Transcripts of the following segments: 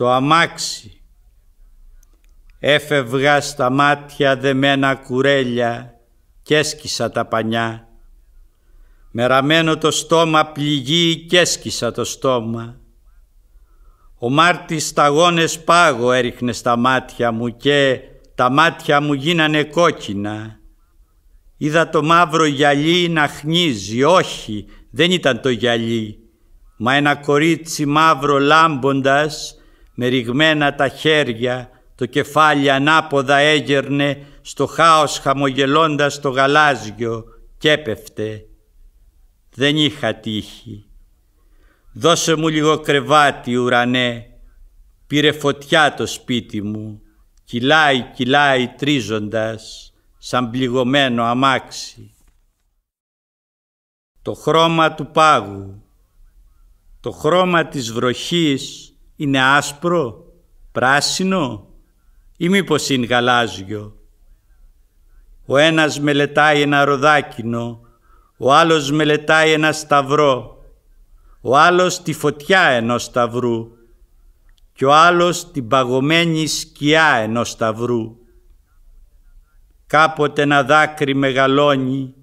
το αμάξι. Έφευγα στα μάτια δεμένα κουρέλια και έσκυσα τα πανιά. Μεραμένο το στόμα πληγή και έσκισα το στόμα. Ο Μάρτης σταγόνες πάγο έριχνε στα μάτια μου και τα μάτια μου γίνανε κόκκινα. Είδα το μαύρο γυαλί να χνίζει, όχι, δεν ήταν το γυαλί, μα ένα κορίτσι μαύρο λάμποντας με ρηγμένα τα χέρια, το κεφάλι ανάποδα έγερνε στο χάος χαμογελώντας το γαλάζιο και έπεφτε. Δεν είχα τύχη. Δώσε μου λίγο κρεβάτι ουρανέ, πήρε φωτιά το σπίτι μου, κυλάει, κυλάει τρίζοντας σαν πληγωμένο αμάξι. Το χρώμα του πάγου, το χρώμα της βροχής είναι άσπρο, πράσινο ή μήπως είναι γαλάζιο. Ο ένας μελετάει ένα ροδάκινο, ο άλλος μελετάει ένα σταυρό, ο άλλος τη φωτιά ενός σταυρού και ο άλλος την παγωμένη σκιά ενός σταυρού. Κάποτε ένα δάκρυ μεγαλώνει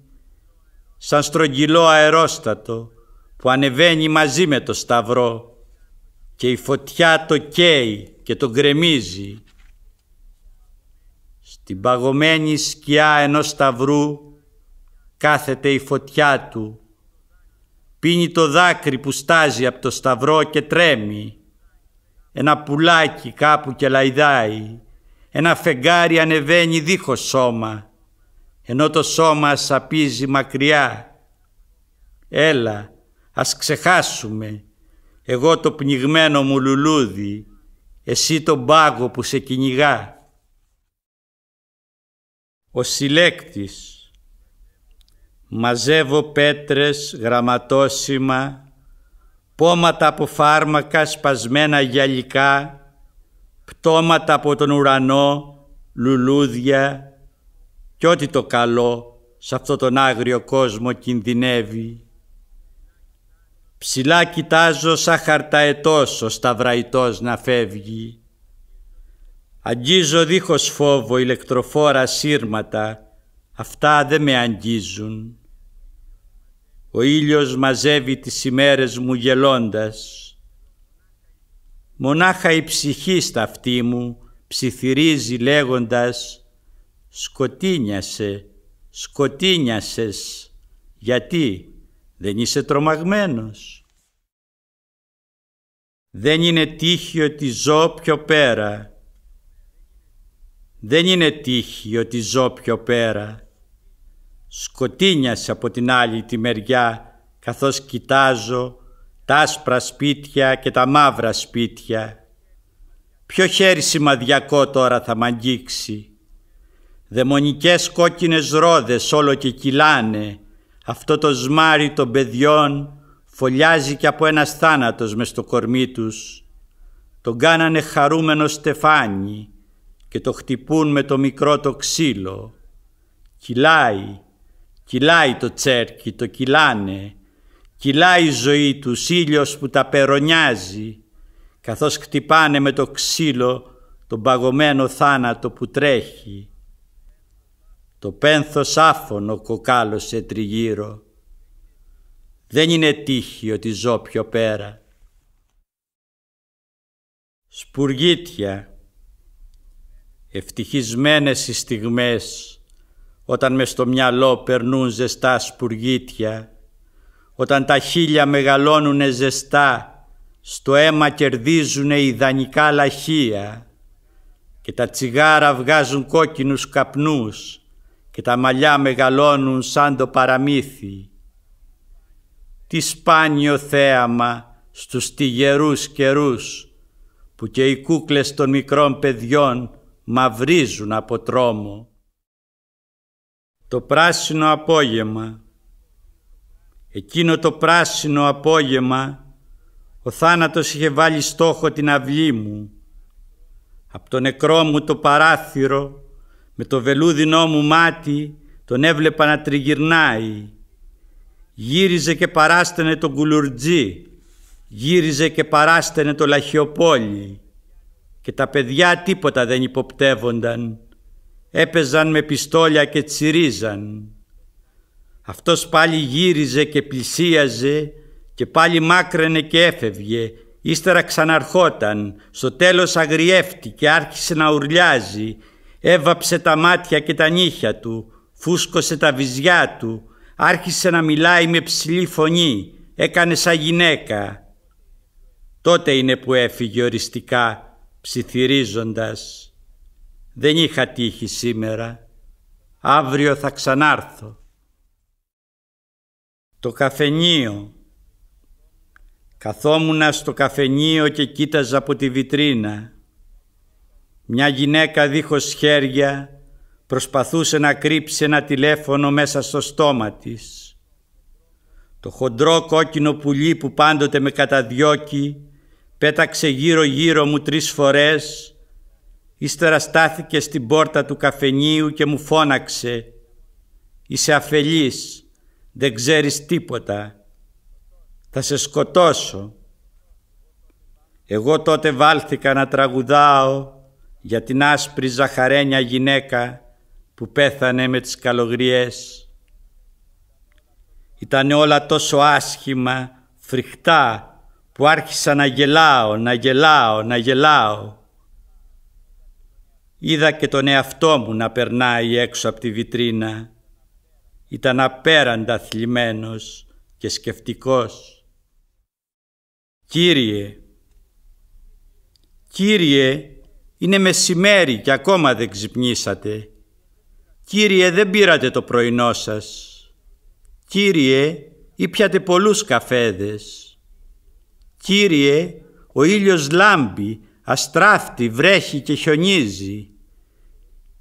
σαν στρογγυλό αερόστατο που ανεβαίνει μαζί με το σταυρό και η φωτιά το καίει και το γκρεμίζει. Στην παγωμένη σκιά ενός σταυρού κάθεται η φωτιά του. Πίνει το δάκρυ που στάζει από το σταυρό και τρέμει. Ένα πουλάκι κάπου και λαϊδάει. Ένα φεγγάρι ανεβαίνει δίχως σώμα, ενώ το σώμα σαπίζει μακριά. Έλα, ας ξεχάσουμε εγώ το πνιγμένο μου λουλούδι, εσύ τον πάγο που σε κυνηγά. Ο συλλέκτης μαζεύω πέτρες, γραμματόσημα, πόματα από φάρμακα, σπασμένα γυαλικά, πτώματα από τον ουρανό, λουλούδια κι ό,τι το καλό σε αυτό τον άγριο κόσμο κινδυνεύει. Ψηλά κοιτάζω σαν χαρταετός ο σταυραϊτός να φεύγει. Αγγίζω δίχως φόβο ηλεκτροφόρα σύρματα, αυτά δε με αγγίζουν. Ο ήλιος μαζεύει τις ημέρες μου γελώντας. Μονάχα η ψυχή στα μου ψιθυρίζει λέγοντας «Σκοτίνιασες, σκοτίνιασες, γιατί» Δεν είσαι τρομαγμένος. Δεν είναι τύχη ότι ζω πιο πέρα. Δεν είναι τύχη ότι ζω πιο πέρα. Σκοτίνιασε από την άλλη τη μεριά καθώς κοιτάζω τα άσπρα σπίτια και τα μαύρα σπίτια. Ποιο χέρι σημαδιακό τώρα θα μ' αγγίξει. Δαιμονικές κόκκινες ρόδες όλο και κυλάνε αυτό το σμάρι των παιδιών φωλιάζει και από ένας θάνατος μες στο κορμί τους. Τον κάνανε χαρούμενο στεφάνι και το χτυπούν με το μικρό το ξύλο. Κυλάει, κυλάει το τσέρκι, το κυλάνε. Κυλάει η ζωή τους ήλιος που τα περονιάζει, καθώς χτυπάνε με το ξύλο τον παγωμένο θάνατο που τρέχει. Το πένθος άφωνο κοκάλωσε τριγύρω. Δεν είναι τύχη ότι ζω πιο πέρα. Σπουργίτια, ευτυχισμένες οι στιγμές όταν μες στο μυαλό περνούν ζεστά σπουργίτια, όταν τα χίλια μεγαλώνουνε ζεστά, στο αίμα κερδίζουν ιδανικά λαχεία και τα τσιγάρα βγάζουν κόκκινους καπνούς και τα μαλλιά μεγαλώνουν σαν το παραμύθι. Τι σπάνιο θέαμα στους τυγερούς καιρούς που και οι κούκλες των μικρών παιδιών μαυρίζουν από τρόμο. Το πράσινο απόγευμα Εκείνο το πράσινο απόγευμα ο θάνατος είχε βάλει στόχο την αυλή μου. Από το νεκρό μου το παράθυρο με το βελούδινό μου μάτι τον έβλεπα να τριγυρνάει. Γύριζε και παράστενε τον κουλουρτζή, γύριζε και παράστενε το λαχιοπόλι και τα παιδιά τίποτα δεν υποπτεύονταν, έπαιζαν με πιστόλια και τσιρίζαν. Αυτός πάλι γύριζε και πλησίαζε και πάλι μάκραινε και έφευγε, ύστερα ξαναρχόταν, στο τέλος αγριεύτηκε, άρχισε να ουρλιάζει Έβαψε τα μάτια και τα νύχια του, φούσκωσε τα βυζιά του, άρχισε να μιλάει με ψηλή φωνή, έκανε σαν γυναίκα. Τότε είναι που έφυγε οριστικά, ψιθυρίζοντας. Δεν είχα τύχη σήμερα, αύριο θα ξανάρθω. Το καφενείο. Καθόμουνα στο καφενείο και κοίταζα από τη βιτρίνα. Μια γυναίκα δίχως χέρια προσπαθούσε να κρύψει ένα τηλέφωνο μέσα στο στόμα της. Το χοντρό κόκκινο πουλί που πάντοτε με καταδιώκει πέταξε γύρω γύρω μου τρεις φορές Ύστερα στάθηκε στην πόρτα του καφενείου και μου φώναξε «Είσαι αφελής, δεν ξέρεις τίποτα, θα σε σκοτώσω». Εγώ τότε βάλθηκα να τραγουδάω για την άσπρη ζαχαρένια γυναίκα που πέθανε με τις καλογριές. Ήταν όλα τόσο άσχημα, φρικτά, που άρχισα να γελάω, να γελάω, να γελάω. Είδα και τον εαυτό μου να περνάει έξω από τη βιτρίνα. Ήταν απέραντα θλιμμένος και σκεφτικός. «Κύριε, Κύριε, είναι μεσημέρι και ακόμα δεν ξυπνήσατε. Κύριε, δεν πήρατε το πρωινό σας. Κύριε, ήπιατε πολλούς καφέδες. Κύριε, ο ήλιος λάμπει, αστράφτει, βρέχει και χιονίζει.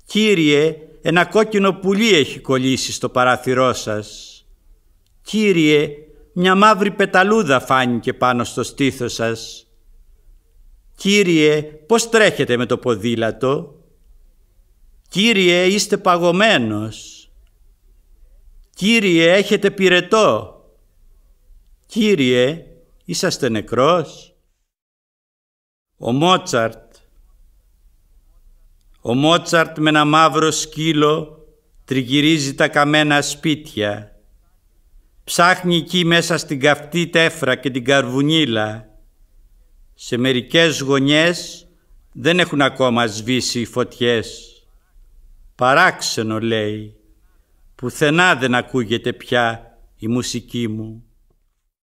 Κύριε, ένα κόκκινο πουλί έχει κολλήσει στο παράθυρό σας. Κύριε, μια μαύρη πεταλούδα φάνηκε πάνω στο στήθος σας. «Κύριε, πώς τρέχετε με το ποδήλατο» «Κύριε, είστε παγωμένος» «Κύριε, έχετε πυρετό» «Κύριε, είσαστε νεκρός» Ο Μότσαρτ Ο Μότσαρτ με ένα μαύρο σκύλο τριγυρίζει τα καμένα σπίτια ψάχνει εκεί μέσα στην καυτή τέφρα και την καρβουνίλα σε μερικές γωνιές δεν έχουν ακόμα σβήσει οι φωτιές. Παράξενο λέει, πουθενά δεν ακούγεται πια η μουσική μου.